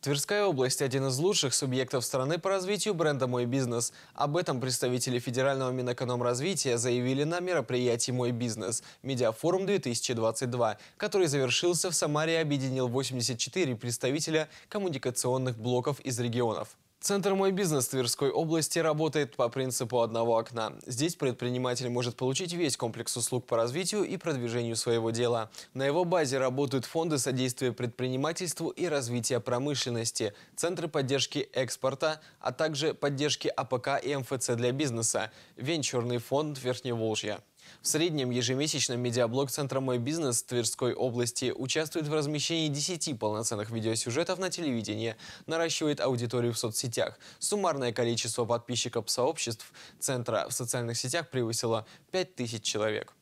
Тверская область – один из лучших субъектов страны по развитию бренда «Мой бизнес». Об этом представители Федерального Минэкономразвития заявили на мероприятии «Мой бизнес» «Медиафорум-2022», который завершился в Самаре и объединил 84 представителя коммуникационных блоков из регионов. Центр «Мой бизнес» Тверской области работает по принципу одного окна. Здесь предприниматель может получить весь комплекс услуг по развитию и продвижению своего дела. На его базе работают фонды содействия предпринимательству и развития промышленности, центры поддержки экспорта, а также поддержки АПК и МФЦ для бизнеса, венчурный фонд Верхневолжья. В среднем ежемесячно медиаблог Центра «Мой бизнес» Тверской области участвует в размещении 10 полноценных видеосюжетов на телевидении, наращивает аудиторию в соцсетях. Суммарное количество подписчиков сообществ Центра в социальных сетях превысило 5000 человек.